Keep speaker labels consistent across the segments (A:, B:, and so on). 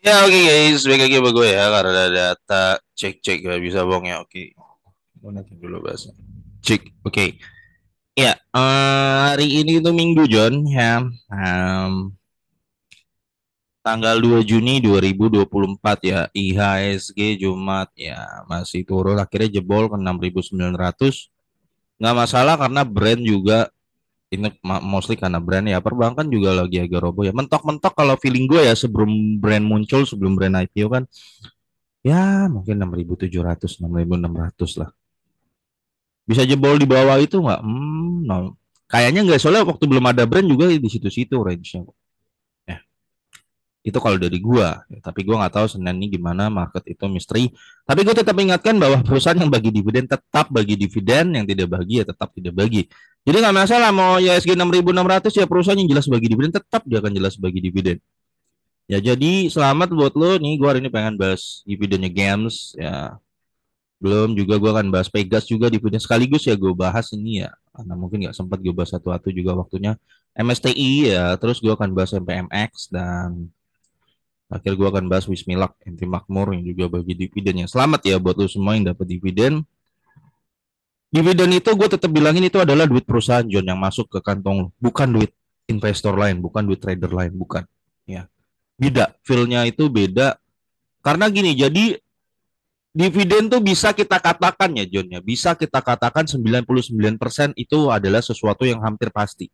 A: Ya oke okay, guys, baik lagi bagus gue ya karena ada data cek cek gak bisa bohong ya oke. Okay. dulu bahasa. Cek, oke. Okay. Ya uh, hari ini itu Minggu John ya. Um, tanggal 2 Juni 2024 ya IHSG Jumat ya masih turun akhirnya jebol ke 6.900 nggak masalah karena brand juga ini mostly karena brand ya perbankan juga lagi agak roboh ya mentok-mentok kalau feeling gue ya sebelum brand muncul sebelum brand IPO kan ya mungkin 6.700 6.600 lah bisa jebol di bawah itu nggak hmm, no. kayaknya nggak soalnya waktu belum ada brand juga di situ-situ range-nya itu kalau dari gua, tapi gua nggak tahu Senin ini gimana market itu misteri. Tapi gua tetap ingatkan bahwa perusahaan yang bagi dividen tetap bagi dividen, yang tidak bagi ya tetap tidak bagi. Jadi nggak masalah mau enam ribu enam ratus ya perusahaan yang jelas bagi dividen tetap dia akan jelas bagi dividen. Ya jadi selamat buat lo nih gua hari ini pengen bahas dividennya games ya. Belum juga gua akan bahas Pegas juga dividen sekaligus ya gua bahas ini ya. Karena mungkin nggak sempat gua bahas satu-satu juga waktunya. MSTI ya terus gua akan bahas MPMX dan Akhir gue akan bahas Wismilak, inti makmur yang juga bagi dividen. Yang Selamat ya buat lo semua yang dapat dividen. Dividen itu gue tetap bilangin itu adalah duit perusahaan John yang masuk ke kantong lo, bukan duit investor lain, bukan duit trader lain, bukan. Ya, beda. Feelnya itu beda. Karena gini, jadi dividen tuh bisa kita katakan ya John ya, bisa kita katakan 99% itu adalah sesuatu yang hampir pasti.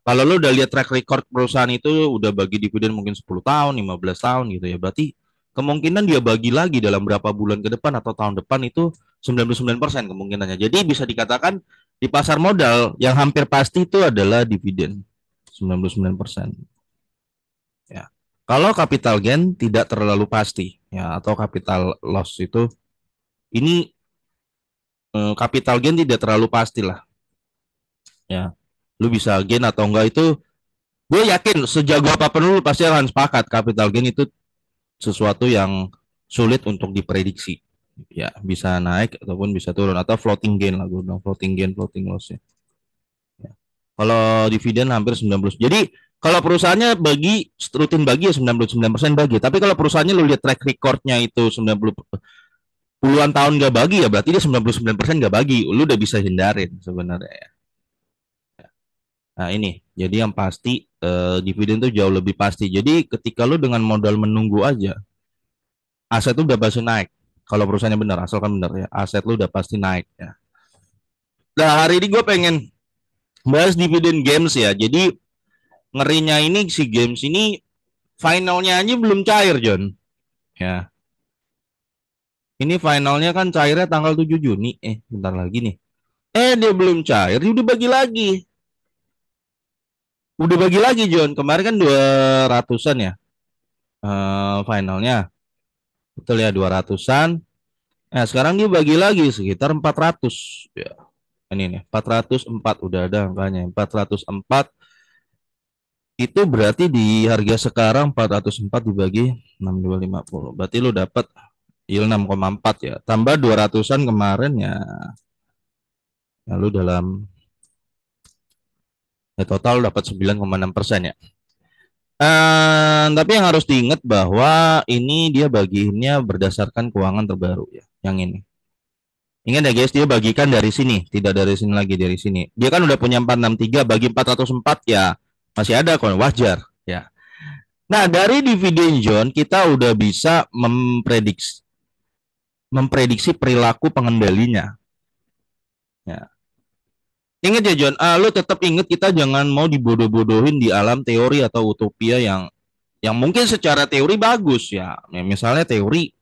A: Kalau lo udah lihat track record perusahaan itu udah bagi dividen mungkin 10 tahun, 15 tahun gitu ya. Berarti kemungkinan dia bagi lagi dalam berapa bulan ke depan atau tahun depan itu 99% kemungkinannya. Jadi bisa dikatakan di pasar modal yang hampir pasti itu adalah dividen 99%. Ya. Kalau capital gain tidak terlalu pasti ya atau capital loss itu ini eh, capital gain tidak terlalu pasti lah. Ya lu bisa gain atau enggak itu gue yakin sejago apapun lu pasti akan sepakat capital gain itu sesuatu yang sulit untuk diprediksi ya bisa naik ataupun bisa turun atau floating gain lah gue bilang floating gain floating lossnya ya. kalau dividen hampir 90 jadi kalau perusahaannya bagi rutin bagi ya 99% bagi tapi kalau perusahaannya lu lihat track recordnya itu 90 puluhan tahun gak bagi ya berarti dia 99% gak bagi lu udah bisa hindarin sebenarnya ya Nah ini, jadi yang pasti eh, dividen tuh jauh lebih pasti. Jadi ketika lu dengan modal menunggu aja, aset tuh udah pasti naik. Kalau perusahaannya benar, asalkan benar ya, aset lu udah pasti naik ya. Nah hari ini gue pengen bahas dividen games ya. Jadi ngerinya ini si games ini finalnya aja belum cair John. Ya. Ini finalnya kan cairnya tanggal 7 Juni. Eh bentar lagi nih. Eh dia belum cair, dia udah bagi lagi udah bagi lagi John kemarin kan dua ratusan ya uh, finalnya betul ya dua ratusan nah sekarang dia bagi lagi sekitar empat ratus ya ini nih empat ratus empat udah ada angkanya empat ratus empat itu berarti di harga sekarang empat ratus empat dibagi enam dua lima puluh berarti lu dapat enam koma empat ya tambah dua ratusan kemarin ya lalu dalam Nah, total dapat 9,6 persen ya. Uh, tapi yang harus diingat bahwa ini dia bagiannya berdasarkan keuangan terbaru ya, yang ini. Ingat ya guys, dia bagikan dari sini, tidak dari sini lagi, dari sini. Dia kan udah punya 463, bagi 404 ya masih ada kok wajar ya. Nah dari dividen John kita udah bisa memprediksi memprediksi perilaku pengendalinya. Ya. Ingat ya John, uh, ah, lo tetap ingat kita jangan mau dibodoh-bodohin di alam teori atau utopia yang yang mungkin secara teori bagus ya. ya misalnya teori,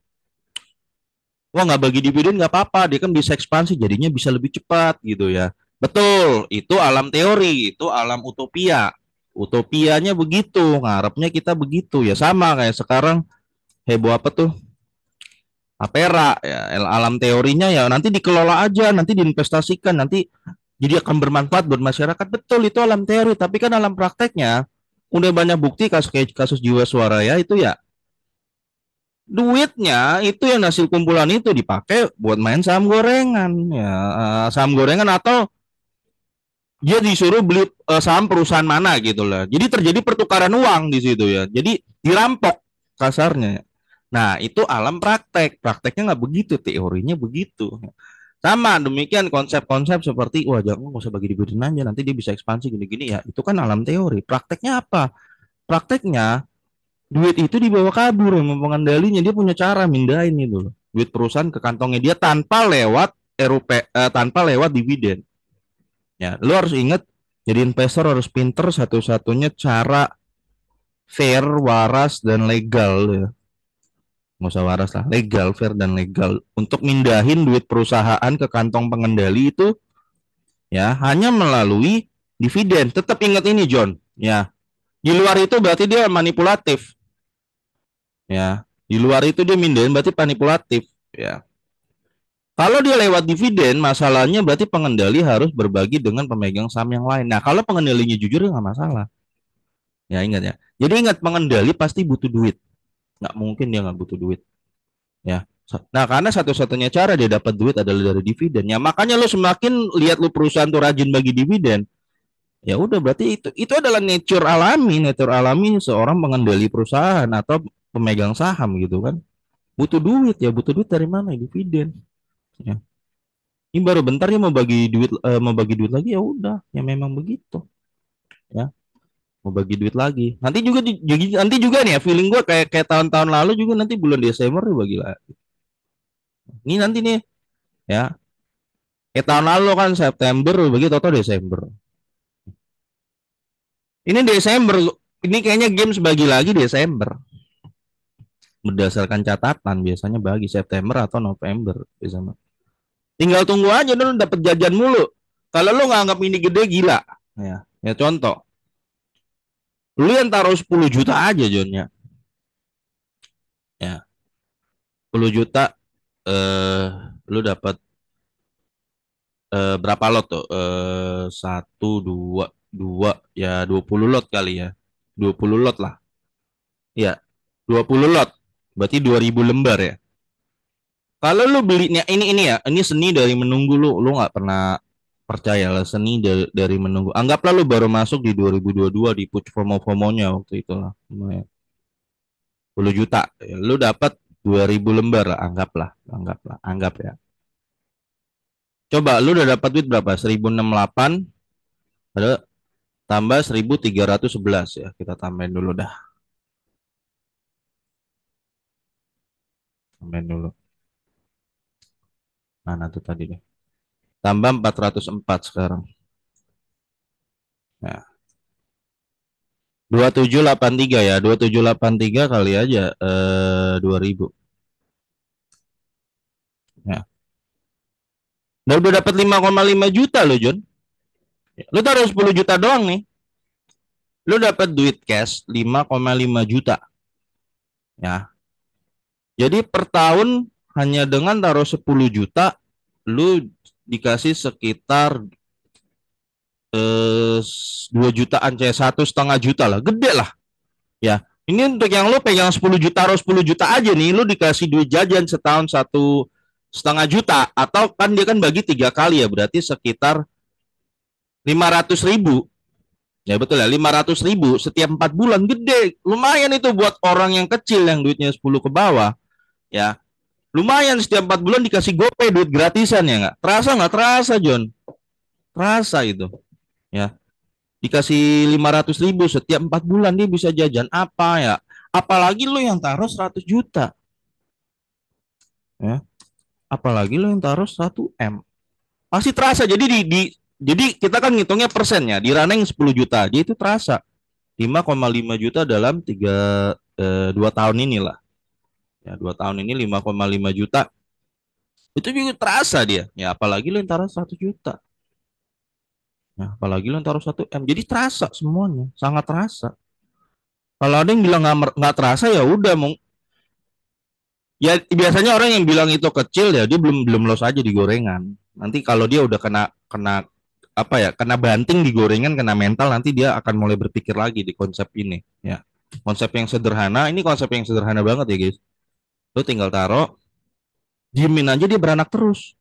A: wah nggak bagi dividen nggak apa-apa, dia kan bisa ekspansi jadinya bisa lebih cepat gitu ya. Betul, itu alam teori, itu alam utopia. Utopianya begitu, ngarepnya kita begitu ya sama kayak sekarang heboh apa tuh? Apera ya, alam teorinya ya nanti dikelola aja, nanti diinvestasikan, nanti jadi akan bermanfaat buat masyarakat betul itu alam teori tapi kan alam prakteknya udah banyak bukti kasus kayak kasus jiwa suara ya itu ya duitnya itu yang hasil kumpulan itu dipakai buat main saham gorengan ya eh, saham gorengan atau dia disuruh beli eh, saham perusahaan mana gitu lah jadi terjadi pertukaran uang di situ ya jadi dirampok kasarnya nah itu alam praktek prakteknya nggak begitu teorinya begitu sama demikian konsep-konsep seperti wah jangan nggak usah bagi dividen aja nanti dia bisa ekspansi gini-gini ya. Itu kan alam teori. Prakteknya apa? Prakteknya duit itu dibawa kabur sama pengendalinya dia punya cara mindahin itu loh. Duit perusahaan ke kantongnya dia tanpa lewat RUP eh, tanpa lewat dividen. Ya, lo harus inget jadi investor harus pinter satu-satunya cara fair, waras dan legal ya waras lah legal fair dan legal untuk mindahin duit perusahaan ke kantong pengendali itu ya hanya melalui dividen tetap ingat ini John ya di luar itu berarti dia manipulatif ya di luar itu dia mindahin berarti manipulatif ya kalau dia lewat dividen, masalahnya berarti pengendali harus berbagi dengan pemegang saham yang lain. Nah, kalau pengendalinya jujur nggak masalah. Ya ingat ya. Jadi ingat pengendali pasti butuh duit nggak mungkin dia nggak butuh duit ya nah karena satu-satunya cara dia dapat duit adalah dari dividen ya makanya lo semakin lihat lo perusahaan tuh rajin bagi dividen ya udah berarti itu itu adalah nature alami nature alami seorang pengendali perusahaan atau pemegang saham gitu kan butuh duit ya butuh duit dari mana dividen ya ini baru bentar ya mau bagi duit eh, mau bagi duit lagi ya udah ya memang begitu mau bagi duit lagi. Nanti juga juga nanti juga nih ya feeling gue kayak kayak tahun-tahun lalu juga nanti bulan Desember dibagi lagi. Ini nanti nih ya. Kayak tahun lalu kan September bagi total Desember. Ini Desember ini kayaknya games bagi lagi Desember. Berdasarkan catatan biasanya bagi September atau November biasanya. Tinggal tunggu aja dulu dapat jajan mulu. Kalau lu nganggap ini gede gila, ya. Ya contoh, Lu yang taruh 10 juta aja John Ya. ya 10 juta eh lu dapat eh berapa lot tuh? Eh satu dua dua ya 20 lot kali ya. 20 lot lah. Ya, 20 lot. Berarti 2000 lembar ya. Kalau lu belinya ini ini ya, ini seni dari menunggu lu, lu nggak pernah percayalah seni dari, dari menunggu. Anggaplah lu baru masuk di 2022 di push fomo fomo waktu itu lah. 10 juta. Ya, lu dapat 2000 lembar lah, anggaplah, anggaplah, anggap ya. Coba lu udah dapat duit berapa? 1068 ada tambah 1311 ya. Kita tambahin dulu dah. Tambahin dulu. Mana tuh tadi deh. Tambah 404 sekarang. Nah. 2783 ya, 2783 ya, kali aja eh, 2000. Nah. Ya. Dan udah dapat 5,5 juta loh, Jun. Lu taruh 10 juta doang nih. Lu dapat duit cash 5,5 juta. Ya. Jadi per tahun hanya dengan taruh 10 juta lu dikasih sekitar eh, 2 jutaan c satu setengah juta lah gede lah ya ini untuk yang lo pegang 10 juta harus 10 juta aja nih lo dikasih duit jajan setahun satu setengah juta atau kan dia kan bagi tiga kali ya berarti sekitar 500 ribu ya betul ya 500 ribu setiap empat bulan gede lumayan itu buat orang yang kecil yang duitnya 10 ke bawah ya Lumayan setiap empat bulan dikasih gopay duit gratisan ya nggak? Terasa nggak terasa John? Terasa itu. Ya. Dikasih 500 ribu setiap empat bulan dia bisa jajan apa ya? Apalagi lo yang taruh 100 juta. Ya. Apalagi lo yang taruh 1 M. Pasti terasa. Jadi di, di jadi kita kan ngitungnya persennya di raneng 10 juta jadi itu terasa. 5,5 juta dalam tiga eh, 2 tahun inilah ya dua tahun ini 5,5 juta itu juga terasa dia ya apalagi lo satu juta ya apalagi lo satu m jadi terasa semuanya sangat terasa kalau ada yang bilang nggak terasa ya udah mong ya biasanya orang yang bilang itu kecil ya dia belum belum los aja di gorengan nanti kalau dia udah kena kena apa ya kena banting di gorengan kena mental nanti dia akan mulai berpikir lagi di konsep ini ya konsep yang sederhana ini konsep yang sederhana banget ya guys Lu tinggal taro, diemin aja dia beranak terus.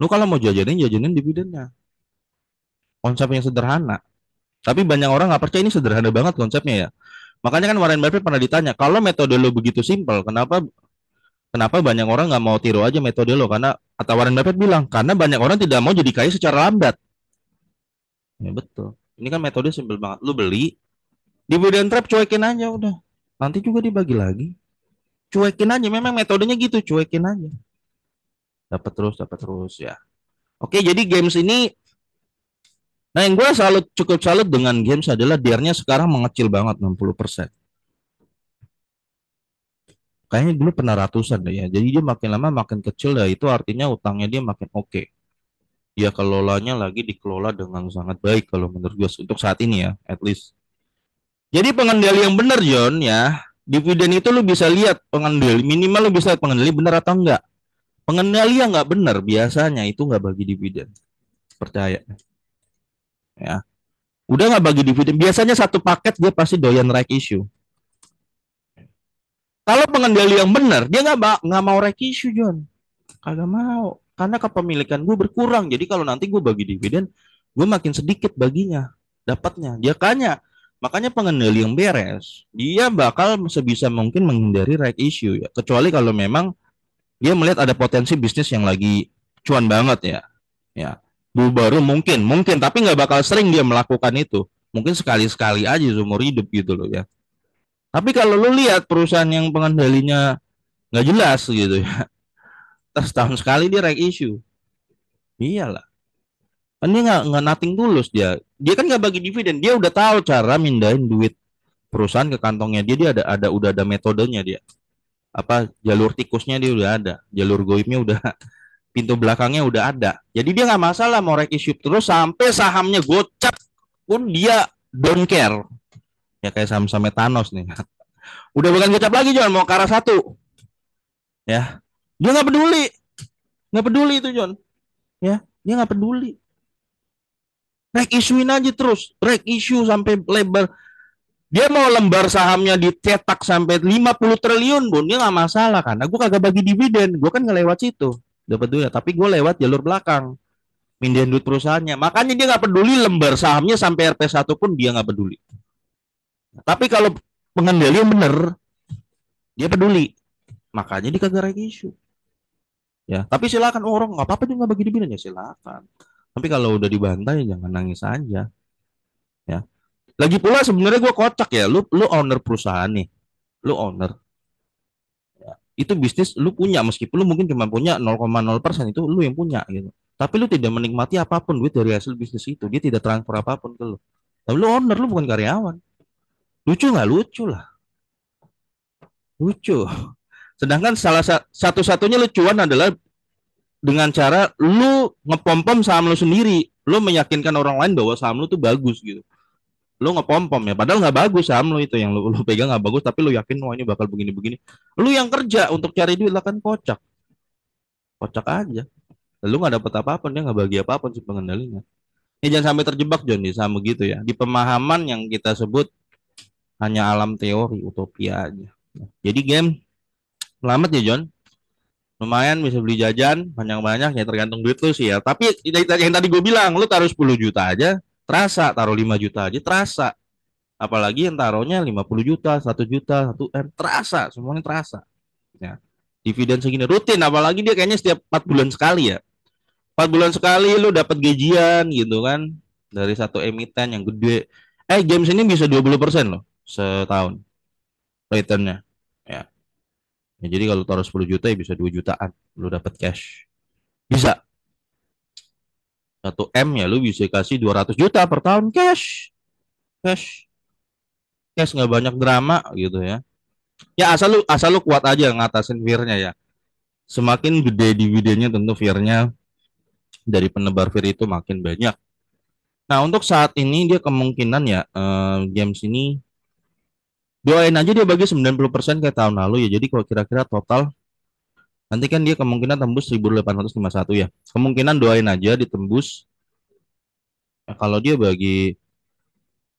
A: Lu kalau mau jajanin, jajanin dividennya. Konsep yang sederhana. Tapi banyak orang nggak percaya ini sederhana banget konsepnya ya. Makanya kan Warren Buffett pernah ditanya, kalau metode lo begitu simpel, kenapa kenapa banyak orang nggak mau tiru aja metode lo? Karena atau Warren Buffett bilang, karena banyak orang tidak mau jadi kaya secara lambat. Ya betul. Ini kan metode simpel banget. Lu beli, dividen trap cuekin aja udah. Nanti juga dibagi lagi cuekin aja memang metodenya gitu cuekin aja dapat terus dapat terus ya oke jadi games ini nah yang gue salut cukup salut dengan games adalah diarnya sekarang mengecil banget 60% kayaknya dulu pernah ratusan deh ya jadi dia makin lama makin kecil ya itu artinya utangnya dia makin oke okay. dia kelolanya lagi dikelola dengan sangat baik kalau menurut gue untuk saat ini ya at least jadi pengendali yang benar John ya dividen itu lu bisa lihat pengendali minimal lu bisa lihat pengendali benar atau enggak pengendali yang enggak benar biasanya itu enggak bagi dividen percaya ya udah enggak bagi dividen biasanya satu paket dia pasti doyan right issue kalau pengendali yang benar dia enggak enggak mau right issue John kagak mau karena kepemilikan gue berkurang jadi kalau nanti gue bagi dividen gue makin sedikit baginya dapatnya dia kanya Makanya pengendali yang beres, dia bakal sebisa mungkin menghindari right issue ya. Kecuali kalau memang dia melihat ada potensi bisnis yang lagi cuan banget ya. Ya, baru mungkin, mungkin tapi nggak bakal sering dia melakukan itu. Mungkin sekali-sekali aja seumur hidup gitu loh ya. Tapi kalau lu lihat perusahaan yang pengendalinya nggak jelas gitu ya. Terus tahun sekali dia right issue. Iyalah. Kan dia nggak nggak nating tulus dia. Dia kan nggak bagi dividen. Dia udah tahu cara mindahin duit perusahaan ke kantongnya dia. Dia ada ada udah ada metodenya dia. Apa jalur tikusnya dia udah ada, jalur goibnya udah pintu belakangnya udah ada. Jadi dia nggak masalah mau issue terus sampai sahamnya gocap pun dia don't care. Ya kayak saham sama Thanos nih. Udah bukan gocap lagi John, mau ke arah satu. Ya, dia nggak peduli, nggak peduli itu John. Ya, dia nggak peduli. Rek isuin aja terus, rek isu sampai lebar. Dia mau lembar sahamnya dicetak sampai 50 triliun pun dia nggak masalah kan? gue kagak bagi dividen, gue kan ngelewat situ dapat ya. tapi gue lewat jalur belakang Mindian duit perusahaannya. Makanya dia nggak peduli lembar sahamnya sampai rp 1 pun dia nggak peduli. Tapi kalau pengendalian bener, dia peduli. Makanya dia kagak rek isu. Ya, tapi silakan oh, orang nggak apa-apa juga bagi dividen ya silakan. Tapi kalau udah dibantai ya jangan nangis aja. Ya. Lagi pula sebenarnya gue kocak ya. Lu lu owner perusahaan nih. Lu owner. Ya. Itu bisnis lu punya meskipun lu mungkin cuma punya 0,0% itu lu yang punya gitu. Tapi lu tidak menikmati apapun duit dari hasil bisnis itu. Dia tidak transfer apapun ke lu. Tapi lu owner, lu bukan karyawan. Lucu nggak lucu lah. Lucu. Sedangkan salah satu-satunya lucuan adalah dengan cara lu ngepompom saham lu sendiri, lu meyakinkan orang lain bahwa saham lu tuh bagus gitu. Lu ngepompom ya, padahal nggak bagus saham lu itu yang lu, lu pegang nggak bagus, tapi lu yakin wah ini bakal begini-begini. Lu yang kerja untuk cari duit lah kan kocak, kocak aja. Lu nggak dapat apa-apa, dia nggak bagi apa-apa si pengendalinya. Ini ya, jangan sampai terjebak John di ya, saham gitu ya. Di pemahaman yang kita sebut hanya alam teori utopia aja. Jadi game selamat ya John lumayan bisa beli jajan banyak-banyak ya tergantung duit lu sih ya. Tapi yang tadi gue bilang lu taruh 10 juta aja terasa, taruh 5 juta aja terasa. Apalagi yang taruhnya 50 juta, 1 juta, 1 M terasa, semuanya terasa. Ya. Dividen segini rutin apalagi dia kayaknya setiap 4 bulan sekali ya. 4 bulan sekali lu dapat gajian gitu kan dari satu emiten yang gede. Eh, games ini bisa 20% loh setahun returnnya Ya, jadi kalau taruh 10 juta ya bisa 2 jutaan lu dapat cash. Bisa. 1 M ya lu bisa kasih 200 juta per tahun cash. Cash. Cash nggak banyak drama gitu ya. Ya asal lu asal lu kuat aja ngatasin fear-nya ya. Semakin gede dividennya tentu fear-nya dari penebar fear itu makin banyak. Nah, untuk saat ini dia kemungkinan ya eh, games ini doain aja dia bagi 90% kayak tahun lalu ya. Jadi kalau kira-kira total nanti kan dia kemungkinan tembus 1851 ya. Kemungkinan doain aja ditembus nah, kalau dia bagi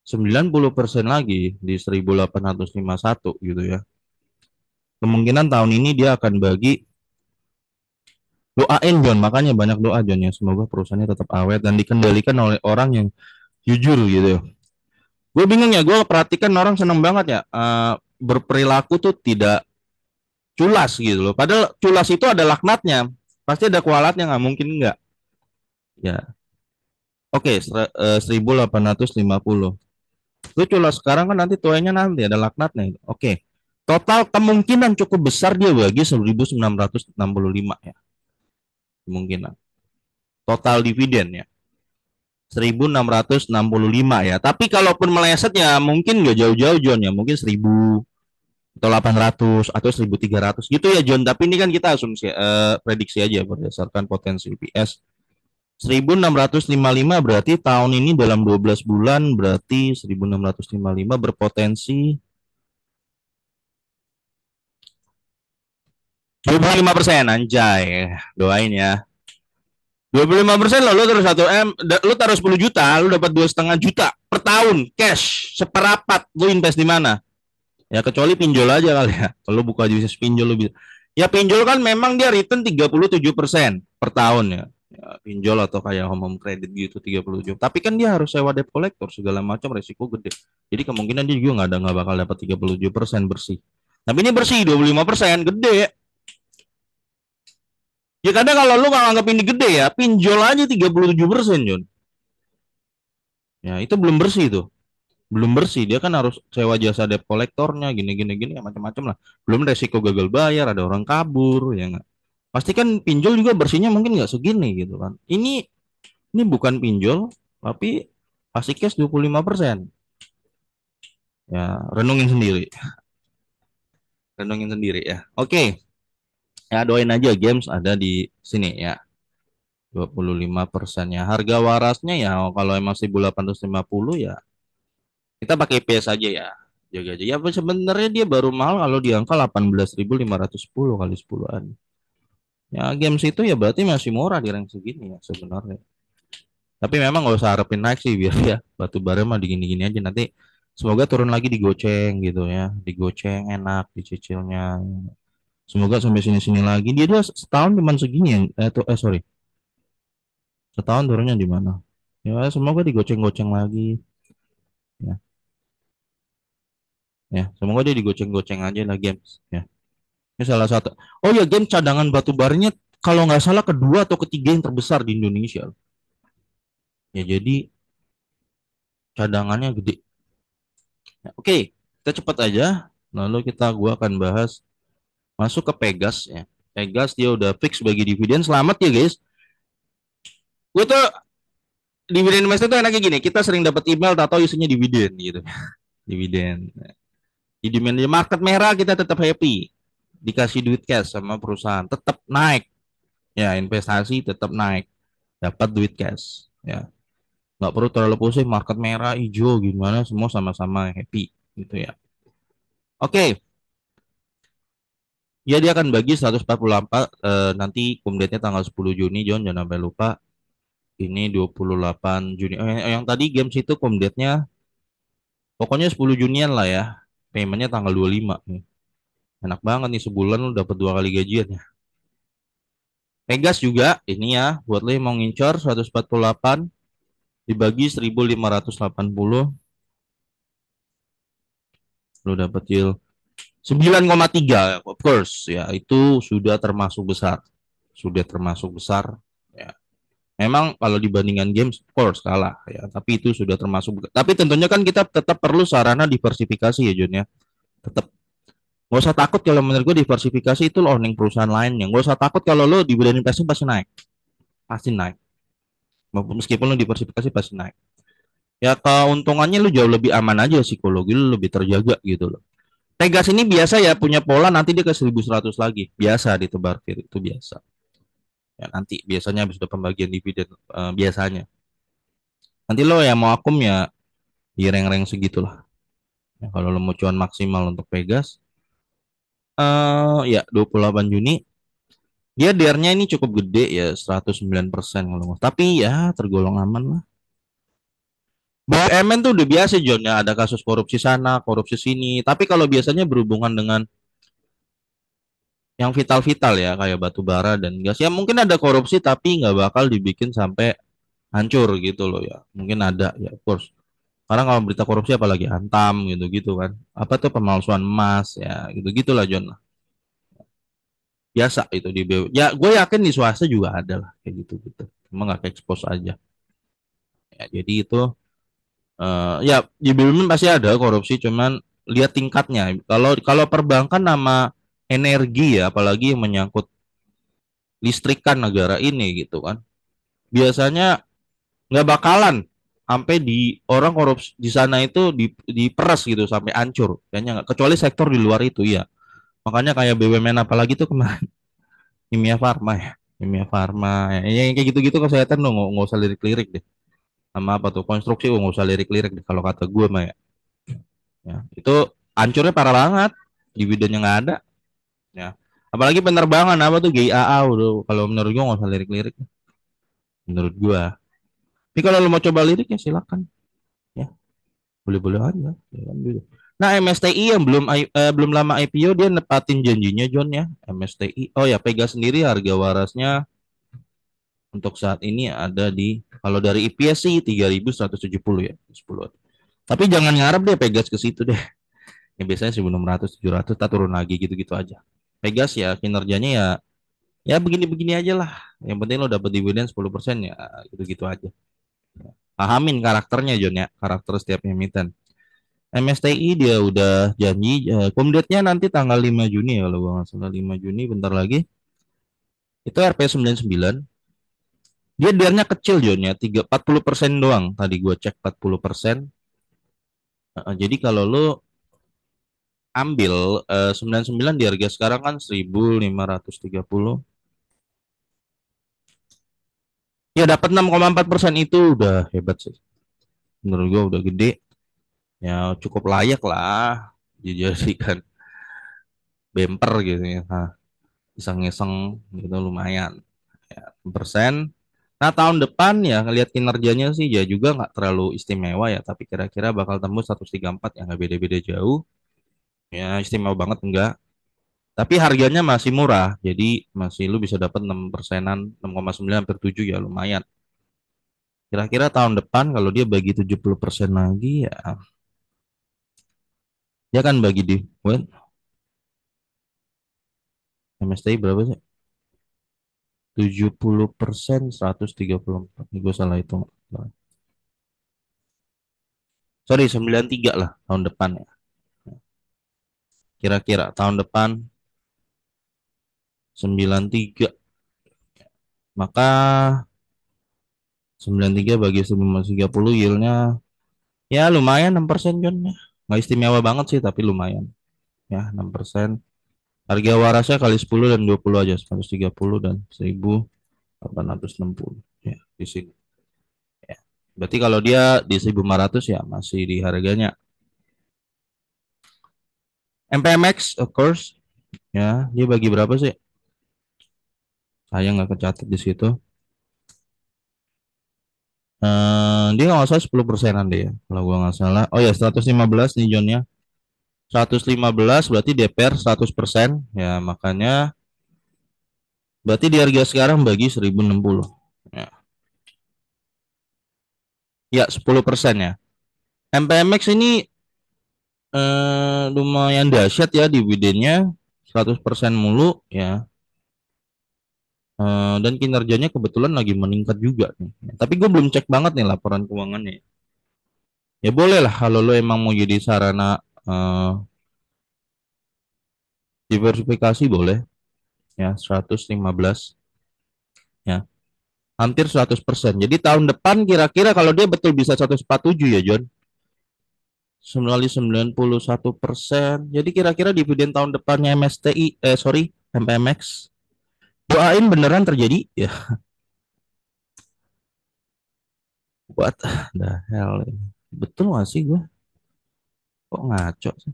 A: 90% lagi di 1851 gitu ya. Kemungkinan tahun ini dia akan bagi doain John, makanya banyak doa John ya. Semoga perusahaannya tetap awet dan dikendalikan oleh orang yang jujur gitu ya gue bingung ya gue perhatikan orang seneng banget ya uh, berperilaku tuh tidak culas gitu loh padahal culas itu ada laknatnya pasti ada kualatnya nggak mungkin nggak ya oke eh, seribu delapan ratus lima puluh. lu culas sekarang kan nanti tuanya nanti ada laknatnya oke okay. total kemungkinan cukup besar dia bagi sembilan ratus enam puluh lima ya kemungkinan total dividen ya 1665 ya. Tapi kalaupun meleset ya mungkin nggak jauh-jauh John ya, mungkin 1000 atau 800 atau 1300 gitu ya John. Tapi ini kan kita asumsi eh, prediksi aja berdasarkan potensi IPS. 1655 berarti tahun ini dalam 12 bulan berarti 1655 berpotensi 25 persen anjay doain ya 25 persen lo, lo taruh 1 M, lo taruh 10 juta, lo dapat dua setengah juta per tahun cash, seperapat lo invest di mana? Ya kecuali pinjol aja kali ya. Kalau buka bisnis pinjol lo bisa. Ya pinjol kan memang dia return 37 persen per tahun ya. ya. Pinjol atau kayak home home credit gitu 37. Tapi kan dia harus sewa debt collector segala macam resiko gede. Jadi kemungkinan dia juga nggak ada nggak bakal dapat 37 persen bersih. Tapi ini bersih 25 persen gede Ya kadang kalau lu nggak anggap ini gede ya, pinjol aja 37 persen, John. Ya itu belum bersih itu Belum bersih, dia kan harus sewa jasa debt kolektornya, gini-gini gini, ya macam-macam lah. Belum resiko gagal bayar, ada orang kabur, ya nggak. Pasti kan pinjol juga bersihnya mungkin nggak segini gitu kan. Ini ini bukan pinjol, tapi pasti cash 25 persen. Ya, renungin sendiri. Renungin sendiri ya. Oke. Okay ya doain aja games ada di sini ya 25 persennya harga warasnya ya kalau emang 1850 ya kita pakai PS aja ya jaga aja ya sebenarnya dia baru mahal kalau di angka 18.510 kali 10-an ya games itu ya berarti masih murah di rank segini ya sebenarnya tapi memang nggak usah harapin naik sih biar ya batu bara mah digini-gini aja nanti semoga turun lagi digoceng gitu ya digoceng enak dicicilnya Semoga sampai sini-sini lagi. Dia dua setahun cuma segini ya. eh, tuh, eh sorry. Setahun turunnya di mana? Ya semoga digoceng-goceng lagi. Ya. Ya, semoga dia digoceng-goceng aja lah games. Ya. Ini salah satu. Oh ya game cadangan batu barnya kalau nggak salah kedua atau ketiga yang terbesar di Indonesia. Ya jadi cadangannya gede. Ya, Oke, okay. kita cepat aja. Lalu kita gua akan bahas masuk ke Pegas ya. Pegas dia udah fix bagi dividen. Selamat ya guys. Gue tuh dividen investor tuh enaknya gini, kita sering dapat email atau isinya dividen gitu. dividen. Di demand market merah kita tetap happy. Dikasih duit cash sama perusahaan, tetap naik. Ya, investasi tetap naik. Dapat duit cash, ya. Nggak perlu terlalu pusing market merah, hijau gimana semua sama-sama happy gitu ya. Oke. Okay. Ya dia akan bagi 144 eh, nanti kumdetnya tanggal 10 Juni John jangan sampai lupa. Ini 28 Juni. Oh, yang, yang tadi games itu kumdetnya pokoknya 10 Junian lah ya. Paymentnya tanggal 25 nih. Enak banget nih sebulan lu dapat dua kali gajian ya. Pegas juga ini ya buat lo yang mau ngincor 148 dibagi 1580 lu dapat yield 9,3 of course ya itu sudah termasuk besar. Sudah termasuk besar ya. Memang kalau dibandingkan games of course kalah ya, tapi itu sudah termasuk tapi tentunya kan kita tetap perlu sarana diversifikasi ya Jun ya. Tetap nggak usah takut kalau menurut gue diversifikasi itu owning perusahaan yang nggak usah takut kalau lo di bulan investasi pasti naik. Pasti naik. Meskipun lo diversifikasi pasti naik. Ya keuntungannya lo jauh lebih aman aja psikologi lo lebih terjaga gitu loh. Tegas ini biasa ya punya pola nanti dia ke 1100 lagi. Biasa ditebar tebar kiri itu biasa. Ya, nanti biasanya habis udah pembagian dividen eh, biasanya. Nanti lo ya mau akum ya di reng-reng segitulah. Ya, kalau lo mau cuan maksimal untuk Pegas uh, ya 28 Juni dia ya, DR nya ini cukup gede ya 109% kalau tapi ya tergolong aman lah. BUMN tuh udah biasa John ya ada kasus korupsi sana, korupsi sini. Tapi kalau biasanya berhubungan dengan yang vital-vital ya kayak batu bara dan gas ya mungkin ada korupsi tapi nggak bakal dibikin sampai hancur gitu loh ya. Mungkin ada ya of course. Karena kalau berita korupsi apalagi hantam gitu-gitu kan. Apa tuh pemalsuan emas ya gitu-gitulah John lah. Biasa itu di BUMN. Ya gue yakin di swasta juga ada lah kayak gitu-gitu. gak nggak expose aja. Ya, jadi itu uh, ya di BUMN pasti ada korupsi cuman lihat tingkatnya kalau kalau perbankan nama energi ya apalagi yang menyangkut listrikan negara ini gitu kan biasanya nggak bakalan sampai di orang korupsi di sana itu di diperas gitu sampai hancur kayaknya nggak kecuali sektor di luar itu ya makanya kayak BUMN apalagi itu kemarin Kimia Farma ya Kimia Farma ya. ya, yang kayak gitu-gitu kesehatan dong nggak usah lirik-lirik deh sama apa tuh konstruksi gue nggak usah lirik-lirik kalau kata gue mah ya. ya itu hancurnya parah banget dividennya nggak ada ya apalagi penerbangan apa tuh GIAA udah kalau menurut gue nggak usah lirik-lirik menurut gue tapi kalau lo mau coba lirik ya silakan ya boleh-boleh aja ya, kan, gitu. nah MSTI yang belum eh, belum lama IPO dia nepatin janjinya John ya MSTI oh ya pegas sendiri harga warasnya untuk saat ini ada di kalau dari IPS sih 3170 ya 10 tapi jangan ngarep deh Pegas ke situ deh yang biasanya 1600 700 tak turun lagi gitu-gitu aja Pegas ya kinerjanya ya ya begini-begini aja lah yang penting lo dapat dividen 10% ya gitu-gitu aja pahamin karakternya John ya karakter setiap emiten MSTI dia udah janji uh, nanti tanggal 5 Juni ya kalau nggak salah 5 Juni bentar lagi itu RP 99 dia dernya kecil John ya, puluh persen doang. Tadi gue cek empat puluh persen. jadi kalau lo ambil eh, sembilan sembilan di harga sekarang kan seribu lima ratus tiga puluh. Ya dapat 6,4% itu udah hebat sih. Menurut gue udah gede. Ya cukup layak lah dijadikan bemper gitu ya. Nah, iseng-iseng gitu lumayan. Ya, persen Nah tahun depan ya ngelihat kinerjanya sih ya juga nggak terlalu istimewa ya tapi kira-kira bakal tembus 134 yang nggak beda-beda jauh ya istimewa banget enggak tapi harganya masih murah jadi masih lu bisa dapat 6 persenan 6,9 hampir 7 ya lumayan kira-kira tahun depan kalau dia bagi 70 persen lagi ya ya kan bagi di what? MSTI berapa sih? 70 persen 134 ini gue salah hitung sorry 93 lah tahun depan ya kira-kira tahun depan 93 maka 93 bagi 30 yieldnya ya lumayan 6 persen John ya nggak istimewa banget sih tapi lumayan ya 6 persen Harga warasnya kali 10 dan 20 aja, 130 dan 1860 ya di sini. Ya. Berarti kalau dia di 1500 ya masih di harganya. MPMX of course ya, dia bagi berapa sih? Saya nggak kecatat di situ. Uh, dia nggak salah 10 persenan deh ya. Kalau gua nggak salah. Oh ya 115 nih Johnnya. 115 berarti DPR 100% ya makanya berarti di harga sekarang bagi 1060 ya. Ya, 10% ya. MPMX ini eh, lumayan dahsyat ya dividennya 100% mulu ya. Eh, dan kinerjanya kebetulan lagi meningkat juga nih. tapi gue belum cek banget nih laporan keuangannya. Ya boleh lah kalau lo emang mau jadi sarana Eh, diversifikasi boleh ya 115 ya hampir 100%. Jadi tahun depan kira-kira kalau dia betul bisa 147 ya John. 91 persen. Jadi kira-kira dividen tahun depannya MSTI, eh sorry, MPMX. Doain beneran terjadi ya. What the hell ini? Betul gak sih gue? Kok ngaco sih?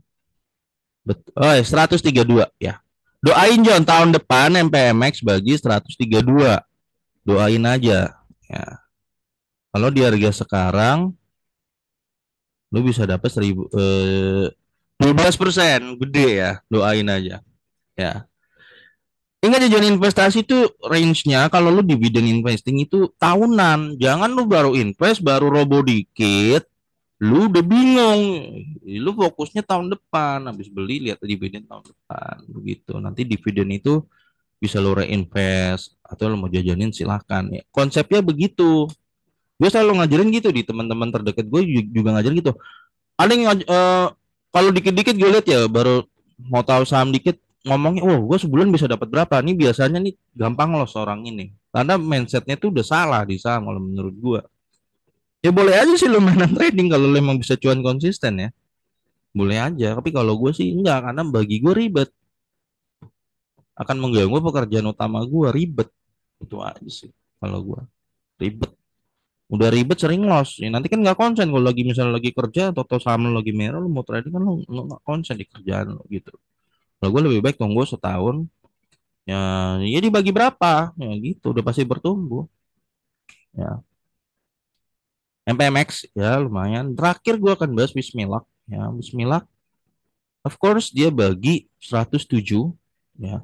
A: Betul. Oh, 132 ya, ya. Doain John tahun depan MPMX bagi 132. Doain aja ya. Kalau di harga sekarang lu bisa dapat 1000 eh, 12% gede ya. Doain aja. Ya. Ingat tujuan ya, investasi itu range-nya kalau lu di bidang investing itu tahunan. Jangan lu baru invest baru robo dikit lu udah bingung, lu fokusnya tahun depan habis beli lihat dividen tahun depan begitu nanti dividen itu bisa lo reinvest atau lo mau jajanin silahkan ya konsepnya begitu gue selalu ngajarin gitu di teman-teman terdekat gue juga ngajarin gitu ada yang uh, kalau dikit-dikit gue lihat ya baru mau tahu saham dikit ngomongnya wah gue sebulan bisa dapat berapa nih biasanya nih gampang loh seorang ini karena mindsetnya tuh udah salah di saham kalau menurut gue ya boleh aja sih lu mainan trading kalau lu emang bisa cuan konsisten ya boleh aja tapi kalau gue sih enggak karena bagi gue ribet akan mengganggu pekerjaan utama gue ribet itu aja sih kalau gue ribet udah ribet sering loss ya, nanti kan nggak konsen kalau lagi misalnya lagi kerja atau, atau saham lagi merah lu mau trading kan lu nggak konsen di kerjaan lo gitu kalau gue lebih baik tunggu setahun ya ya dibagi berapa ya gitu udah pasti bertumbuh ya MPMX ya lumayan. Terakhir gue akan bahas Bismillah ya Bismillah. Of course dia bagi 107 ya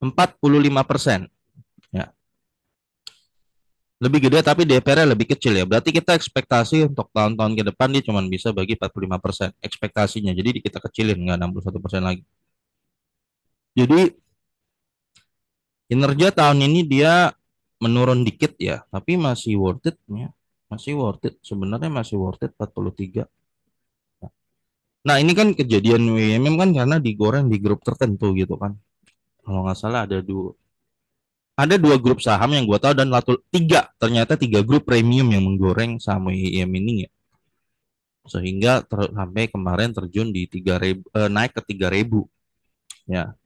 A: 45 persen ya lebih gede tapi DPR lebih kecil ya. Berarti kita ekspektasi untuk tahun-tahun ke depan dia cuma bisa bagi 45 persen ekspektasinya. Jadi kita kecilin nggak 61 persen lagi. Jadi kinerja tahun ini dia menurun dikit ya, tapi masih worth it ya. Masih worth it. Sebenarnya masih worth it 43. Nah, ini kan kejadian WMM kan karena digoreng di grup tertentu gitu kan. Kalau nggak salah ada dua ada dua grup saham yang gue tahu dan latul tiga ternyata tiga grup premium yang menggoreng saham WMM ini ya sehingga ter, sampai kemarin terjun di tiga ribu eh, naik ke tiga ribu ya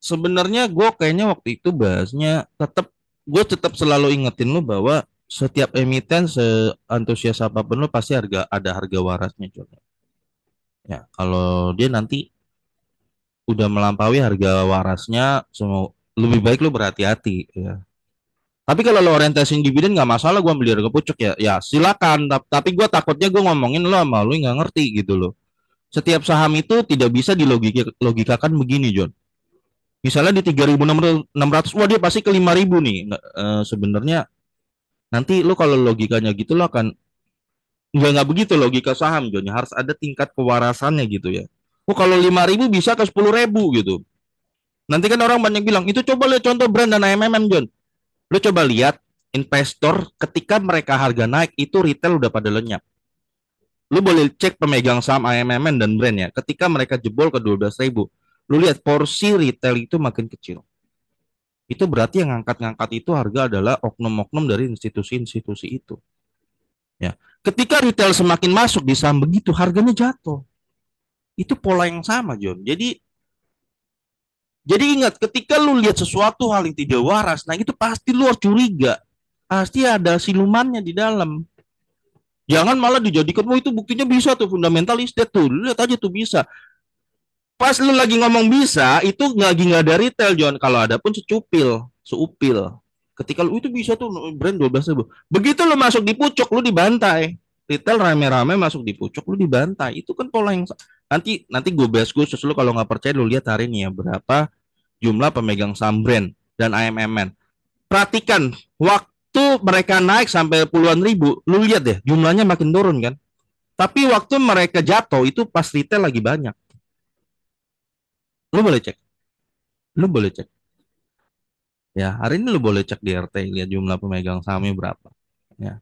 A: sebenarnya gue kayaknya waktu itu bahasnya tetap gue tetap selalu ingetin lu bahwa setiap emiten seantusias apapun lu pasti harga ada harga warasnya juga. Ya, kalau dia nanti udah melampaui harga warasnya, semua lebih baik lu berhati-hati ya. Tapi kalau lo orientasi dividen nggak masalah gue beli harga pucuk ya. Ya silakan. Tapi gue takutnya gue ngomongin lo sama lo nggak ngerti gitu lo. Setiap saham itu tidak bisa dilogikakan begini John misalnya di 3.600 wah dia pasti ke 5.000 nih uh, sebenarnya nanti lo kalau logikanya gitu lo akan nggak nggak begitu logika saham Johnny harus ada tingkat kewarasannya gitu ya oh kalau 5.000 bisa ke 10.000 gitu nanti kan orang banyak bilang itu coba lihat contoh brand dan AMMM John lo coba lihat investor ketika mereka harga naik itu retail udah pada lenyap lu boleh cek pemegang saham AMMN dan brand ya. Ketika mereka jebol ke 12 ribu, Lu lihat porsi retail itu makin kecil. Itu berarti yang ngangkat-ngangkat itu harga adalah oknum-oknum dari institusi-institusi itu. Ya, ketika retail semakin masuk di saham begitu harganya jatuh. Itu pola yang sama, John. Jadi jadi ingat, ketika lu lihat sesuatu hal yang tidak waras, nah itu pasti lu harus curiga. Pasti ada silumannya di dalam. Jangan malah dijadikan, oh itu buktinya bisa tuh fundamentalis tuh. Lu lihat aja tuh bisa pas lu lagi ngomong bisa itu lagi nggak ada retail John kalau ada pun secupil seupil ketika lu itu bisa tuh brand 12 ribu begitu lu masuk di pucuk lu dibantai retail rame-rame masuk di pucuk lu dibantai itu kan pola yang nanti nanti gue bahas khusus lu kalau nggak percaya lu lihat hari ini ya berapa jumlah pemegang saham brand dan AMMN perhatikan waktu mereka naik sampai puluhan ribu lu lihat deh jumlahnya makin turun kan tapi waktu mereka jatuh itu pas retail lagi banyak Lu boleh cek. Lu boleh cek. Ya, hari ini lu boleh cek di RT lihat jumlah pemegang sahamnya berapa. Ya.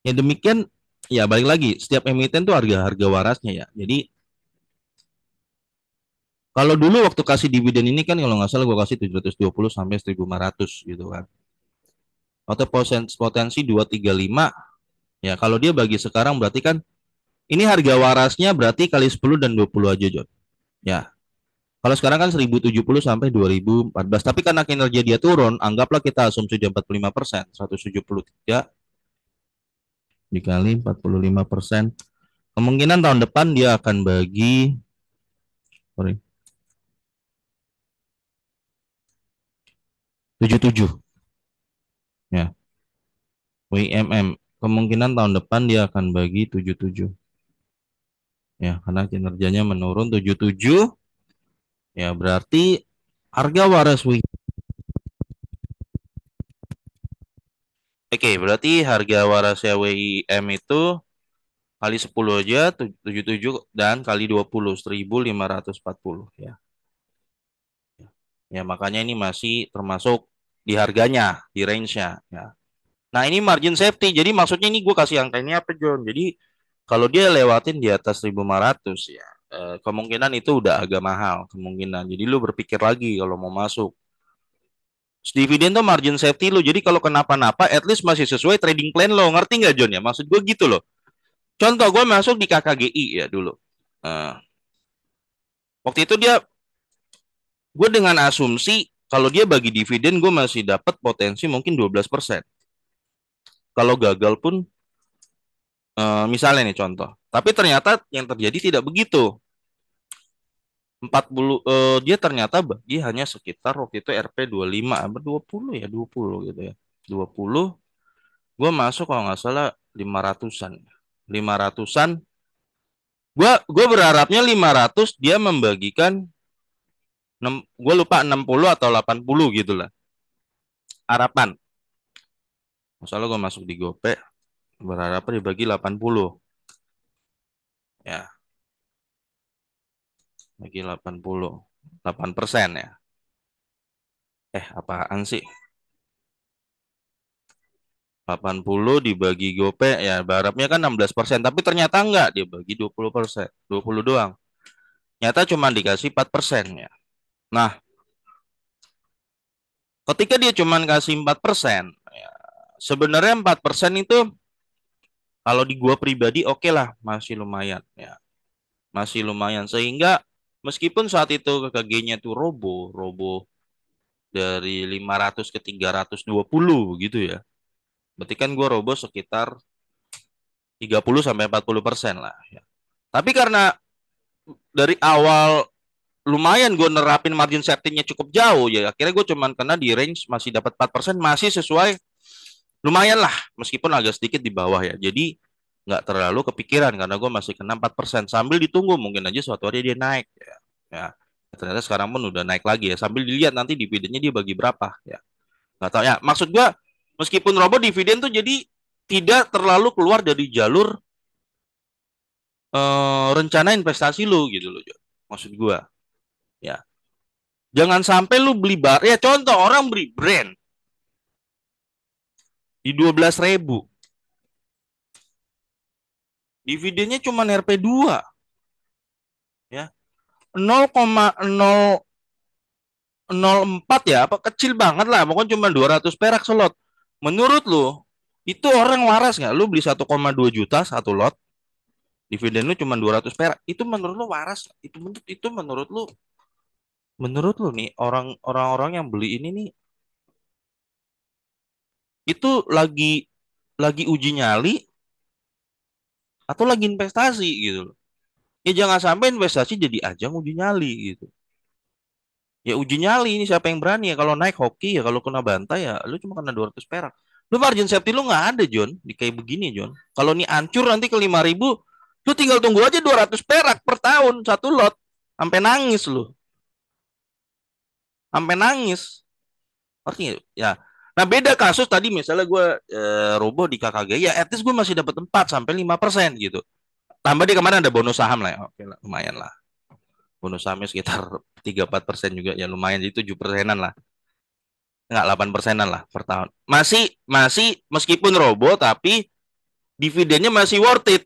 A: Ya demikian ya balik lagi setiap emiten tuh harga-harga warasnya ya. Jadi kalau dulu waktu kasih dividen ini kan kalau nggak salah gue kasih 720 sampai 1500 gitu kan. Atau potensi 235 ya kalau dia bagi sekarang berarti kan ini harga warasnya berarti kali 10 dan 20 aja John. Ya. Kalau sekarang kan 1070 sampai 2014, tapi karena kinerja dia turun, anggaplah kita asumsi dia 45 persen, 173 dikali 45 persen. Kemungkinan tahun depan dia akan bagi, sorry, 77. Ya. WMM. Kemungkinan tahun depan dia akan bagi 77. Ya, karena kinerjanya menurun 77 Ya berarti harga waras wing. Oke, berarti harga waras WIM itu kali 10 aja 77 dan kali 20 1540 ya. Ya, makanya ini masih termasuk di harganya, di range-nya ya. Nah, ini margin safety. Jadi maksudnya ini gue kasih angka ini apa, John? Jadi kalau dia lewatin di atas 1500 ya, Eh, kemungkinan itu udah agak mahal kemungkinan. Jadi lu berpikir lagi kalau mau masuk. Dividen tuh margin safety lo. Jadi kalau kenapa-napa at least masih sesuai trading plan lo. Ngerti nggak John ya? Maksud gue gitu loh. Contoh gue masuk di KKGI ya dulu. Uh, waktu itu dia gue dengan asumsi kalau dia bagi dividen gue masih dapat potensi mungkin 12%. Kalau gagal pun e, misalnya nih contoh. Tapi ternyata yang terjadi tidak begitu. 40 e, eh, dia ternyata bagi hanya sekitar waktu itu RP 25 apa 20 ya 20 gitu ya. 20 gua masuk kalau nggak salah 500-an. 500-an gua gua berharapnya 500 dia membagikan 6, gue lupa 60 atau 80 gitu lah. Harapan. Masalah gue masuk di Gopay berharapan dibagi 80. Ya. Bagi 80. 8 persen ya. Eh, apaan sih? 80 dibagi gope ya berharapnya kan 16 persen tapi ternyata enggak dia bagi 20 persen 20 doang nyata cuma dikasih 4 persen ya nah ketika dia cuma kasih 4 persen ya, sebenarnya 4 persen itu kalau di gua pribadi oke okay lah, masih lumayan ya. Masih lumayan sehingga meskipun saat itu KKG-nya itu robo, robo dari 500 ke 320 gitu ya. Berarti kan gua robo sekitar 30 sampai 40 persen lah. Ya. Tapi karena dari awal lumayan gue nerapin margin safety cukup jauh ya akhirnya gue cuman kena di range masih dapat 4% masih sesuai lumayan lah meskipun agak sedikit di bawah ya jadi nggak terlalu kepikiran karena gue masih kena 4% sambil ditunggu mungkin aja suatu hari dia naik ya. ya ternyata sekarang pun udah naik lagi ya sambil dilihat nanti dividennya dia bagi berapa ya nggak tahu ya maksud gue meskipun robot dividen tuh jadi tidak terlalu keluar dari jalur eh, rencana investasi lu gitu loh maksud gue ya jangan sampai lu beli bar ya contoh orang beli brand di 12 ribu. Dividennya cuma Rp2. Ya. nol 0,04 ya, apa kecil banget lah, pokoknya cuma 200 perak selot. Menurut lu, itu orang waras nggak? Lu beli 1,2 juta satu lot, dividen lu cuma 200 perak. Itu menurut lu waras? Itu menurut itu menurut lu menurut lu nih orang-orang yang beli ini nih itu lagi lagi uji nyali atau lagi investasi gitu loh. Ya jangan sampai investasi jadi ajang uji nyali gitu. Ya uji nyali ini siapa yang berani ya kalau naik hoki ya kalau kena bantai ya lu cuma kena 200 perak. Lu margin safety lu nggak ada John di kayak begini John. Kalau ini hancur nanti ke 5000 lu tinggal tunggu aja 200 perak per tahun satu lot sampai nangis lu. Sampai nangis. artinya ya Nah beda kasus tadi misalnya gue eh, robo di KKG ya at least gue masih dapat 4 sampai lima persen gitu. Tambah di kemarin ada bonus saham lah ya. Oke lah, lumayan lah. Bonus sahamnya sekitar tiga empat persen juga ya lumayan jadi tujuh persenan lah. Enggak delapan persenan lah per tahun. Masih masih meskipun robo tapi dividennya masih worth it.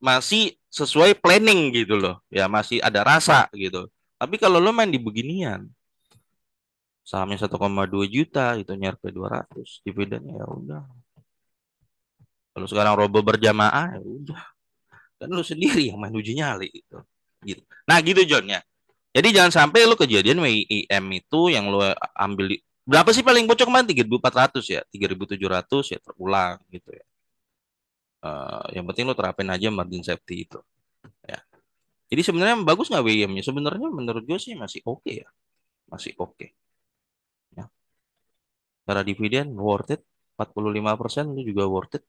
A: Masih sesuai planning gitu loh. Ya masih ada rasa gitu. Tapi kalau lo main di beginian sahamnya 1,2 juta itu nyerpe 200 dividennya ya udah kalau sekarang robo berjamaah ya udah kan lu sendiri yang main uji nyali gitu gitu nah gitu John ya jadi jangan sampai lu kejadian WIM itu yang lu ambil di, berapa sih paling ribu kemarin 3.400 ya 3.700 ya terulang gitu ya uh, yang penting lu terapin aja margin safety itu ya jadi sebenarnya bagus nggak WIM-nya sebenarnya menurut gue sih masih oke okay ya masih oke okay. Secara dividen worth it 45% itu juga worth it.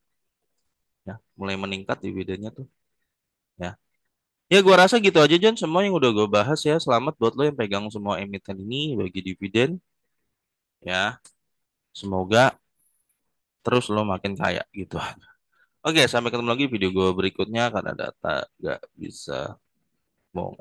A: Ya, mulai meningkat dividennya tuh. Ya. Ya gua rasa gitu aja John semua yang udah gue bahas ya. Selamat buat lo yang pegang semua emiten ini bagi dividen. Ya. Semoga terus lo makin kaya gitu. Oke, sampai ketemu lagi video gue berikutnya karena data gak bisa bohong.